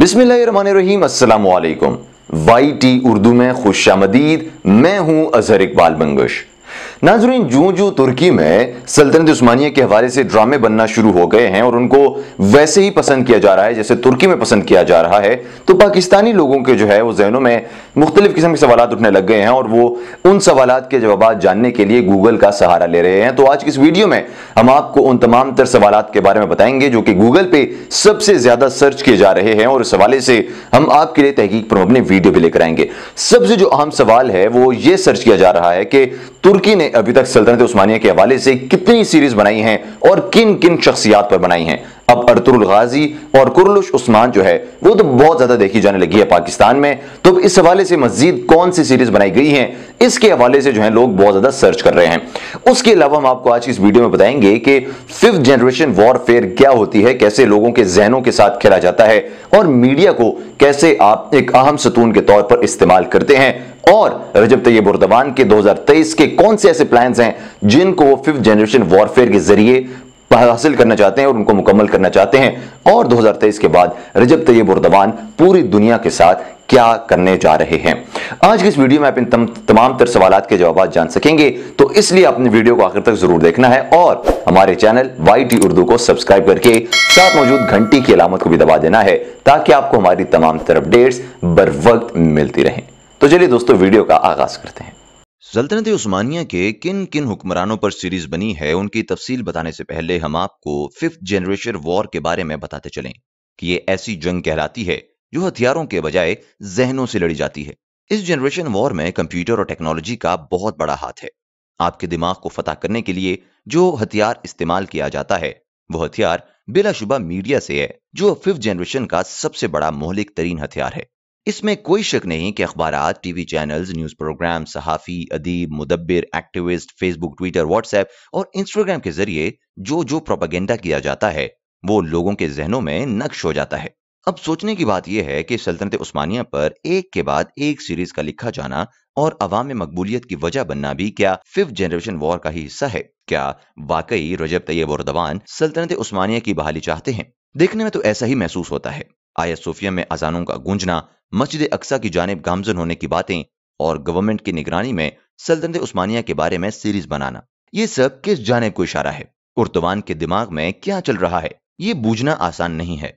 अस्सलाम वालेकुम Y T Urdu में खुश आमदीद मैं हूं अजहर इकबाल बंगश नाजरीन जू जू तुर्की में सल्तनत उस्मानिया के हवाले से ड्रामे बनना शुरू हो गए हैं और उनको वैसे ही पसंद किया जा रहा है जैसे तुर्की में पसंद किया जा रहा है तो पाकिस्तानी लोगों के जो है वो जहनों में मुख्तलिफ़ किस्म के सवाल उठने लग गए हैं और वो उन सवाल के जवाब जानने के लिए गूगल का सहारा ले रहे हैं तो आज की इस वीडियो में हम आपको उन तमाम तर सवाल के बारे में बताएंगे जो कि गूगल पे सबसे ज़्यादा सर्च किए जा रहे हैं और इस हवाले से हम आपके लिए तहकीक पर अपने वीडियो भी लेकर आएंगे सबसे जो अहम सवाल है वो ये सर्च किया जा रहा है कि तुर्की ने अभी तक सल्तनत उस्मानिया के हवाले से कितनी सीरीज बनाई हैं और किन किन शख्सियात पर बनाई हैं अब अर्तुल गाजी और कुरलुश उस्मान जो है वो तो बहुत ज्यादा देखी जाने लगी है पाकिस्तान में तो इस हवाले से मजीद कौन सी सीरीज बनाई गई है इसके हवाले से जो है लोग बहुत ज्यादा सर्च कर रहे हैं उसके अलावा हम आपको आज इस वीडियो में बताएंगे कि फिफ्थ जनरेशन वॉरफेयर क्या होती है कैसे लोगों के जहनों के साथ खेला जाता है और मीडिया को कैसे आप एक अहम सतून के तौर पर इस्तेमाल करते हैं और रजब तैयब उर्दवान के 2023 के कौन से ऐसे प्लान्स हैं जिनको वो फिफ्थ जनरेशन वॉरफेयर के जरिए हासिल करना चाहते हैं और उनको मुकम्मल करना चाहते हैं और 2023 के बाद रजब तैयब उर्दवान पूरी दुनिया के साथ क्या करने जा रहे हैं आज की इस वीडियो में आप इन तम, तमाम तर सवाल के जवाब जान सकेंगे तो इसलिए आपने वीडियो को आखिर तक जरूर देखना है और हमारे चैनल वाई टी उर्दू को सब्सक्राइब करके साथ मौजूद घंटी की अलामत को भी दबा देना है ताकि आपको हमारी तमाम तर अपडेट्स बर वक्त मिलती रहें तो चलिए दोस्तों वीडियो का आगाज करते हैं सल्तनत उस्मानिया के किन किन हुक्मरानों पर सीरीज बनी है उनकी तफसील बताने से पहले हम आपको फिफ्थ जनरेशन वॉर के बारे में बताते चलें कि ये ऐसी जंग कहलाती है जो हथियारों के बजाय जहनों से लड़ी जाती है इस जनरेशन वॉर में कंप्यूटर और टेक्नोलॉजी का बहुत बड़ा हाथ है आपके दिमाग को फतेह करने के लिए जो हथियार इस्तेमाल किया जाता है वो हथियार बिलाशुबा मीडिया से है जो फिफ्थ जनरेशन का सबसे बड़ा मोहलिक तरीन हथियार है इसमें कोई शक नहीं कि अखबार टीवी चैनल्स न्यूज़ प्रोग्राम सहाफ़ी अदीब मुदब्बिर एक्टिविस्ट फेसबुक ट्विटर व्हाट्सएप और इंस्टाग्राम के जरिए जो जो प्रोपागेंडा किया जाता है वो लोगों के जहनों में नक्श हो जाता है अब सोचने की बात यह है कि सल्तनत उस्मानिया पर एक के बाद एक सीरीज का लिखा जाना और अवाम मकबूलियत की वजह बनना भी क्या फिफ्थ जनरेशन वॉर का ही हिस्सा है क्या वाकई रजब तैयब और दवान सल्तनत उस्मानिया की बहाली चाहते हैं देखने में तो ऐसा ही महसूस होता है आयत सूफिया में अजानों का गूंजना मस्जिद अक्सा की जानब गामजन होने की बातें और गवर्नमेंट की निगरानी में सल्तनत उस्मानिया के बारे में सीरीज बनाना ये सब किस जानब को इशारा है उर्तवान के दिमाग में क्या चल रहा है ये बूझना आसान नहीं है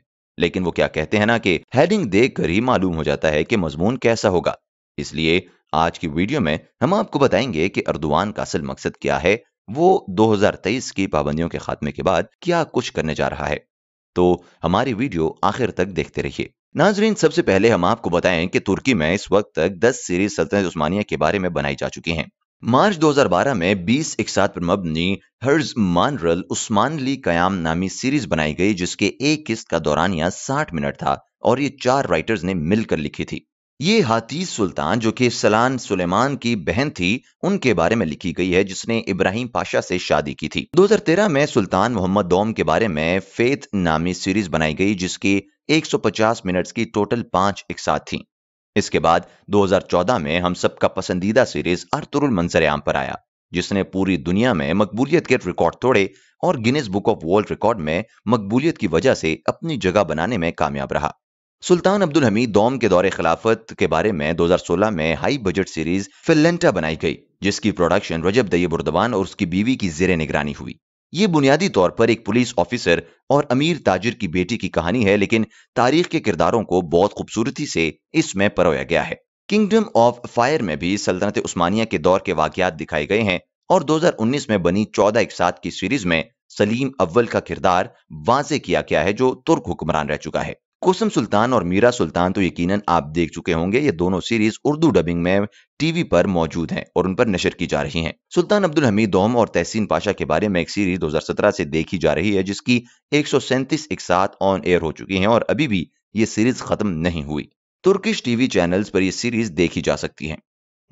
लेकिन वो क्या कहते हैं ना कि हेडिंग देख कर ही मालूम हो जाता है कि मजमून कैसा होगा इसलिए आज की वीडियो में हम आपको बताएंगे कि अर्दवान का असल मकसद क्या है वो 2023 की पाबंदियों के खात्मे के बाद क्या कुछ करने जा रहा है तो हमारी वीडियो आखिर तक देखते रहिए नाजरीन सबसे पहले हम आपको बताएं कि तुर्की में इस वक्त तक 10 सीरीज सल्तनत उस्मानिया के बारे में बनाई जा चुकी हैं मार्च 2012 में 20 एक साथ पर मबनी हर्ज मानरल उस्मानली कयाम नामी सीरीज बनाई गई जिसके एक किस्त का दौरानिया 60 मिनट था और ये चार राइटर्स ने मिलकर लिखी थी ये हाथी सुल्तान जो कि सलान सुलेमान की बहन थी उनके बारे में लिखी गई है जिसने इब्राहिम पाशा से शादी की थी 2013 में सुल्तान मोहम्मद दोम के बारे में फेथ नामी सीरीज बनाई गई जिसकी 150 मिनट्स की टोटल पांच एक साथ थी इसके बाद 2014 में हम सबका पसंदीदा सीरीज अर्तुरुल मंजरेआम पर आया जिसने पूरी दुनिया में मकबूलियत के रिकॉर्ड तोड़े और Guinness book of world record में मकबूलियत की वजह से अपनी जगह बनाने में कामयाब रहा सुल्तान अब्दुल हमीद दोम के दौरे खिलाफत के बारे में 2016 में हाई बजट सीरीज फिलेंटा बनाई गई जिसकी प्रोडक्शन रजब दई उर्दवान और उसकी बीवी की जेर निगरानी हुई ये बुनियादी तौर पर एक पुलिस ऑफिसर और अमीर ताजिर की बेटी की कहानी है लेकिन तारीख के किरदारों को बहुत खूबसूरती से इसमें परोया गया है किंगडम ऑफ फायर में भी सल्तनत उस्मानिया के दौर के वाकियात दिखाए गए हैं और 2019 में बनी चौदह एक साथ की सीरीज में सलीम अव्वल का किरदार वाजे किया गया है जो तुर्क हुक्मरान रह चुका है कुसुम सुल्तान और मीरा सुल्तान तो यकीनन आप देख चुके होंगे ये दोनों सीरीज उर्दू डबिंग में टीवी पर मौजूद हैं और उन पर नशर की जा रही हैं। सुल्तान अब्दुल हमीद दोम और तहसीन पाशा के बारे में एक सीरीज 2017 से देखी जा रही है जिसकी एक सौ एक साथ ऑन एयर हो चुकी है और अभी भी ये सीरीज खत्म नहीं हुई तुर्किश टीवी चैनल पर यह सीरीज देखी जा सकती है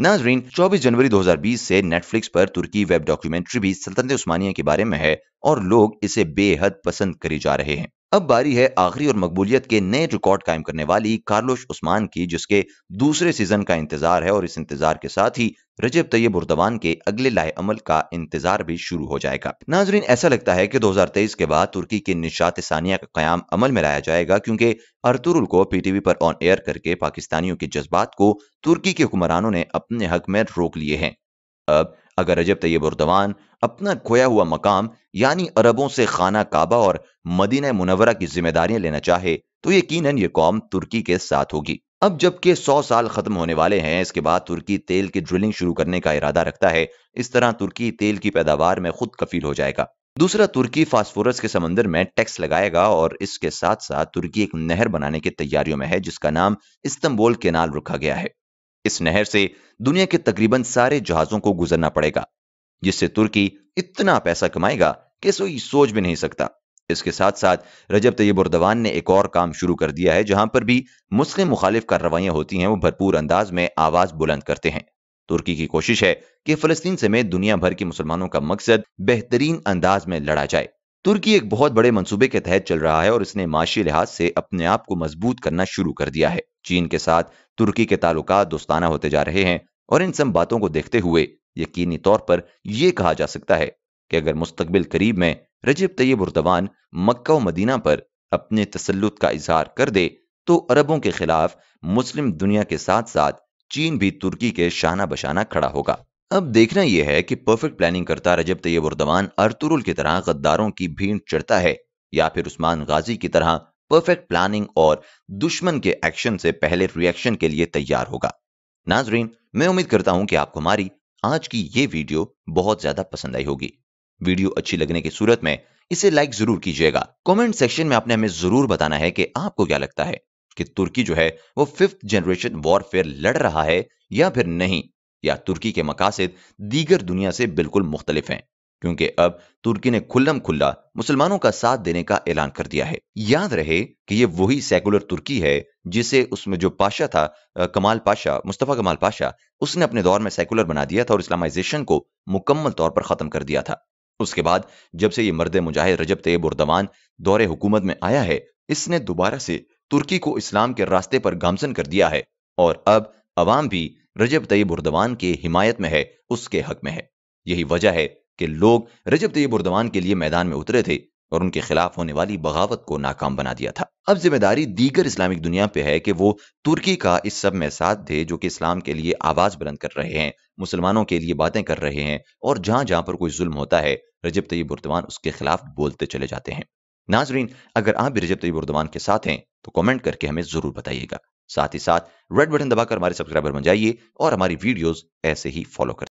नाजरीन 24 जनवरी 2020 से नेटफ्लिक्स पर तुर्की वेब डॉक्यूमेंट्री भी सल्तनत उस्मानिया के बारे में है और लोग इसे बेहद पसंद करे जा रहे हैं अब बारी है आखिरी और मकबूलियत के नए रिकॉर्ड कायम करने वाली कार्लोश उस्मान की जिसके दूसरे सीजन का इंतजार है और इस इंतजार के साथ ही रजब तैयब उर्दवान के अगले लाए अमल का इंतजार भी शुरू हो जाएगा नाजरीन ऐसा लगता है कि 2023 के बाद तुर्की के निशात सानिया का क्याम अमल में लाया जाएगा क्योंकि अरतुरुल को पीटीवी पर ऑन एयर करके पाकिस्तानियों के जज्बात को तुर्की के हुक्मरानों ने अपने हक में रोक लिए हैं अब अगर रजब तैयब उर्दवान अपना खोया हुआ मकाम यानी अरबों से खाना काबा और मदीना मुनवरा की जिम्मेदारियां लेना चाहे तो यकीन ये कौम तुर्की के साथ होगी अब जबकि सौ साल खत्म होने वाले हैं इसके बाद तुर्की तेल की ड्रिलिंग शुरू करने का इरादा रखता है इस तरह तुर्की तेल की पैदावार में खुद कफील हो जाएगा दूसरा तुर्की फास्फोरस के समंदर में टैक्स लगाएगा और इसके साथ साथ तुर्की एक नहर बनाने की तैयारियों में है जिसका नाम इस्तंबुल केनाल रखा गया है इस नहर से दुनिया के तकरीबन सारे जहाजों को गुजरना पड़ेगा जिससे तुर्की इतना पैसा कमाएगा कि सोच भी नहीं सकता इसके साथ साथ रजब तैयब उर्दवान ने एक और काम शुरू कर दिया है जहां पर भी मुस्लिम मुखालिफ कार्रवाइयां होती हैं वो भरपूर अंदाज में आवाज बुलंद करते हैं तुर्की की कोशिश है कि फलस्तीन समेत दुनिया भर के मुसलमानों का मकसद बेहतरीन अंदाज में लड़ा जाए तुर्की एक बहुत बड़े मंसूबे के तहत चल रहा है और इसने माशी लिहाज से अपने आप को मजबूत करना शुरू कर दिया है चीन के साथ तुर्की के ताल्लुक दोस्ताना होते जा रहे हैं और इन सब बातों को देखते हुए यकीनी तौर पर यह कहा जा सकता है कि अगर मुस्तबिल करीब में रजब तैयब उर्दवान मक्का और मदीना पर अपने तसलुत का इजहार कर दे तो अरबों के खिलाफ मुस्लिम दुनिया के साथ साथ चीन भी तुर्की के शाना बशाना खड़ा होगा अब देखना यह है कि परफेक्ट प्लानिंग करता रजब तैयब उर्दवान अर्तुरुल की तरह गद्दारों की भीड़ चढ़ता है या फिर उस्मान गाजी की तरह परफेक्ट प्लानिंग और दुश्मन के एक्शन से पहले रिएक्शन के लिए तैयार होगा नाजरीन मैं उम्मीद करता हूं कि आपको हमारी आज की ये वीडियो बहुत ज्यादा पसंद आई होगी वीडियो अच्छी लगने की सूरत में इसे लाइक जरूर कीजिएगा कमेंट सेक्शन में आपने हमें जरूर बताना है कि आपको क्या लगता है कि तुर्की जो है वो फिफ्थ जनरेशन वॉरफेयर लड़ रहा है या फिर नहीं या तुर्की के मकासद दीगर दुनिया से बिल्कुल मुख्तलिफ हैं क्योंकि अब तुर्की ने खुल्लम खुल्ला मुसलमानों का साथ देने का ऐलान कर दिया है याद रहे कि ये वही सेकुलर तुर्की है जिसे उसमें जो पाशा था कमाल पाशा मुस्तफ़ा कमाल पाशा उसने अपने दौर में सेकुलर बना दिया था और इस्लामाइजेशन को मुकम्मल तौर पर खत्म कर दिया था उसके बाद जब से ये मर्द मुजाहिद रजब तैयब उर्दवान दौरे हुकूमत में आया है इसने दोबारा से तुर्की को इस्लाम के रास्ते पर गामजन कर दिया है और अब अवाम भी रजब तैयब उर्दवान के हिमायत में है उसके हक में है यही वजह है कि लोग रजब तैयब उर्दवान के लिए मैदान में उतरे थे और उनके खिलाफ होने वाली बगावत को नाकाम बना दिया था अब जिम्मेदारी दीगर इस्लामिक दुनिया पे है कि वो तुर्की का इस सब में साथ दे जो कि इस्लाम के लिए आवाज बुलंद कर रहे हैं मुसलमानों के लिए बातें कर रहे हैं और जहां जहां पर कोई जुल्म होता है रजब तैयब उर्दवान उसके खिलाफ बोलते चले जाते हैं नाजरीन अगर आप भी रजब तैयब उर्दवान के साथ हैं तो कॉमेंट करके हमें जरूर बताइएगा साथ ही साथ रेड बटन दबाकर हमारे सब्सक्राइबर बन जाइए और हमारी वीडियोज ऐसे ही फॉलो करते